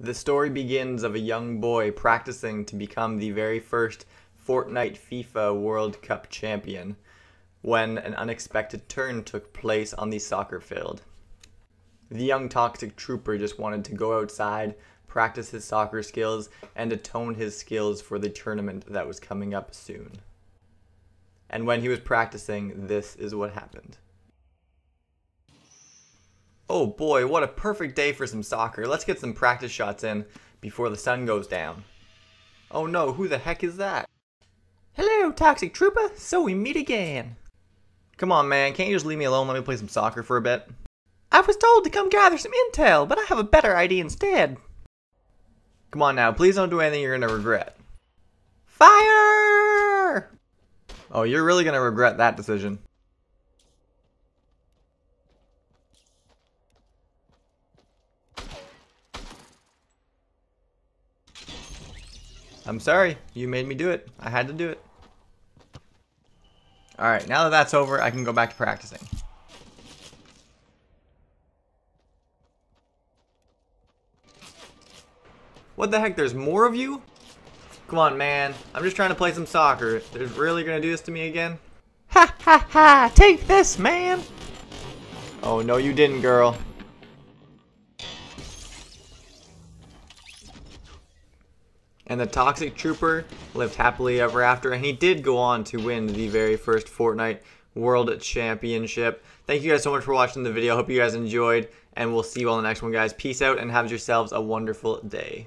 The story begins of a young boy practicing to become the very first Fortnite FIFA World Cup champion when an unexpected turn took place on the soccer field. The young toxic trooper just wanted to go outside, practice his soccer skills, and atone his skills for the tournament that was coming up soon. And when he was practicing, this is what happened. Oh boy, what a perfect day for some soccer. Let's get some practice shots in before the sun goes down. Oh no, who the heck is that? Hello, Toxic Trooper. So we meet again. Come on, man. Can't you just leave me alone? Let me play some soccer for a bit. I was told to come gather some intel, but I have a better idea instead. Come on now, please don't do anything you're gonna regret. Fire! Oh, you're really gonna regret that decision. I'm sorry. You made me do it. I had to do it. Alright, now that that's over, I can go back to practicing. What the heck, there's more of you? Come on, man. I'm just trying to play some soccer. They're really gonna do this to me again? Ha ha ha! Take this, man! Oh, no you didn't, girl. and the Toxic Trooper lived happily ever after, and he did go on to win the very first Fortnite World Championship. Thank you guys so much for watching the video. Hope you guys enjoyed, and we'll see you on the next one, guys. Peace out, and have yourselves a wonderful day.